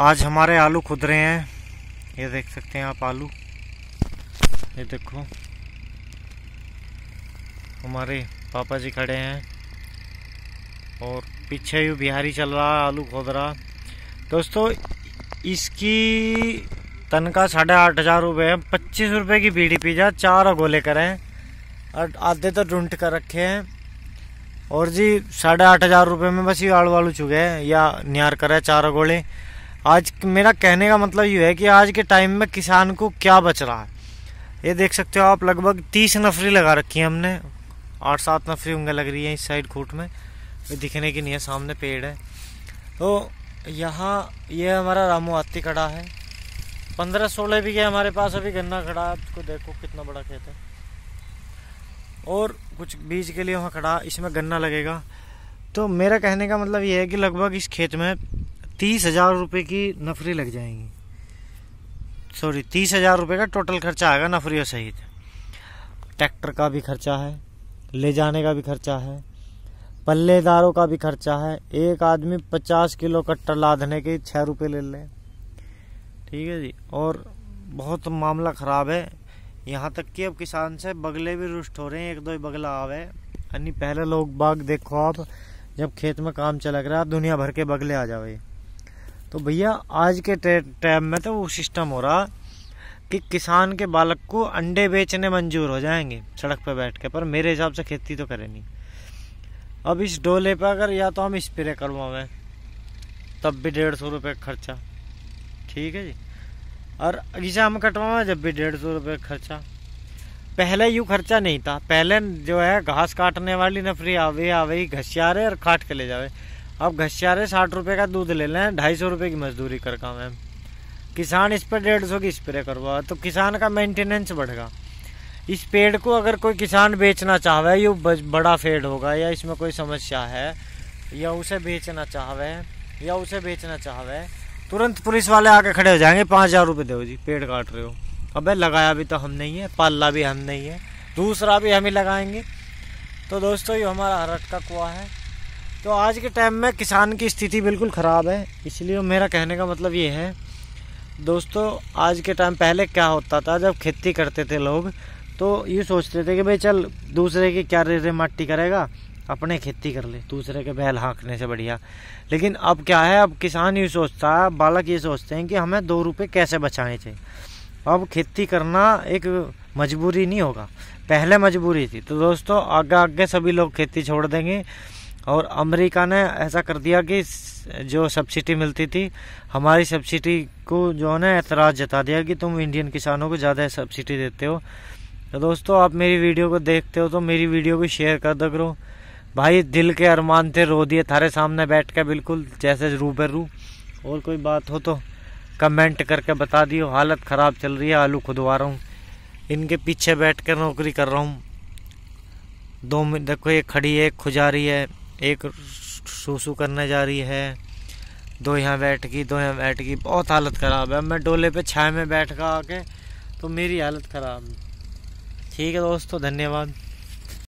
आज हमारे आलू खुद रहे हैं ये देख सकते हैं आप आलू ये देखो हमारे पापा जी खड़े हैं और पीछे यू बिहारी चल रहा है आलू खोद रहा दोस्तों इसकी तनख्वाह साढ़े आठ हज़ार रुपये है पच्चीस रुपये की बीड़ी पिज्ज़ा चार गोले करें और आधे तो ढूंढ कर रखे हैं और जी साढ़े आठ हज़ार रुपये में बस ये आलू आलू चुके हैं या निहार करे चार गोले आज मेरा कहने का मतलब ये है कि आज के टाइम में किसान को क्या बच रहा है ये देख सकते हो आप लगभग तीस नफरी लगा रखी है हमने आठ सात नफरी उंगल लग रही है इस साइड खूट में दिखने की नहीं है सामने पेड़ है तो यहाँ ये यह हमारा रामू हाथी खड़ा है पंद्रह सोलह भी है हमारे पास अभी गन्ना खड़ा है आपको देखो कितना बड़ा खेत है और कुछ बीज के लिए वहाँ खड़ा इसमें गन्ना लगेगा तो मेरा कहने का मतलब ये है कि लगभग इस खेत में तीस हज़ार रुपये की नफरी लग जाएंगी सॉरी तीस हज़ार रुपये का टोटल खर्चा आएगा नफरियों सहित ट्रैक्टर का भी खर्चा है ले जाने का भी खर्चा है पल्लेदारों का भी खर्चा है एक आदमी पचास किलो कट्टर लादने के छः रुपये ले लें ठीक है जी और बहुत मामला ख़राब है यहाँ तक कि अब किसान से बगले भी रुष्ट हो रहे हैं एक दो ही बगला आवे यानी पहले लोग बाग देखो आप जब खेत में काम चला रहा आप दुनिया भर के बगले आ जाओ तो भैया आज के टाइम में तो वो सिस्टम हो रहा कि किसान के बालक को अंडे बेचने मंजूर हो जाएंगे सड़क पर बैठ के पर मेरे हिसाब से खेती तो करे नहीं अब इस डोले पर अगर या तो हम स्प्रे करवावे तब भी डेढ़ सौ रुपये खर्चा ठीक है जी और अगीचा हम कटवाएं जब भी डेढ़ सौ रुपये खर्चा पहले यूँ खर्चा नहीं था पहले जो है घास काटने वाली नफरी आवे आवे घसियारे और काट के ले जावे अब घसियारे साठ रुपये का दूध ले लें ढाई सौ रुपये की मजदूरी कर का मैम किसान इस पर डेढ़ सौ की स्प्रे करवा तो किसान का मेंटेनेंस बढ़ेगा इस पेड़ को अगर कोई किसान बेचना चाहे ये बड़ा पेड़ होगा या इसमें कोई समस्या है या उसे बेचना चाहे या उसे बेचना चाहे तुरंत पुलिस वाले आके खड़े हो जाएंगे पाँच हज़ार रुपये दो जी पेड़ काट रहे हो अबे लगाया भी तो हम नहीं है पाला भी हम नहीं है दूसरा भी हम ही लगाएंगे तो दोस्तों ये हमारा हरट का कुआ है तो आज के टाइम में किसान की स्थिति बिल्कुल ख़राब है इसलिए मेरा कहने का मतलब ये है दोस्तों आज के टाइम पहले क्या होता था जब खेती करते थे लोग तो ये सोचते थे कि भाई चल दूसरे की क्या रे रे मट्टी करेगा अपने खेती कर ले दूसरे के बैल हाँकने से बढ़िया लेकिन अब क्या है अब किसान ये सोचता है बालक ये सोचते हैं कि हमें दो रुपये कैसे बचाने चाहिए अब खेती करना एक मजबूरी नहीं होगा पहले मजबूरी थी तो दोस्तों आगे आगे सभी लोग खेती छोड़ देंगे और अमेरिका ने ऐसा कर दिया कि जो सब्सिडी मिलती थी हमारी सब्सिडी को जो है ना एतराज़ जता दिया कि तुम इंडियन किसानों को ज़्यादा सब्सिडी देते हो तो दोस्तों आप मेरी वीडियो को देखते हो तो मेरी वीडियो को शेयर कर दो करो भाई दिल के अरमान थे रो दिए थारे सामने बैठ के बिल्कुल जैसे रू रू और कोई बात हो तो कमेंट करके बता दियो हालत ख़राब चल रही है आलू खुदवा रहा हूँ इनके पीछे बैठ कर नौकरी कर रहा हूँ दो मिनट देखो ये खड़ी है खुजा रही है एक सूसू करने जा रही है दो यहाँ बैठ गई दो यहाँ बैठ गई बहुत हालत ख़राब है मैं डोले पे छाए में बैठ कर आके तो मेरी हालत ख़राब ठीक है दोस्तों धन्यवाद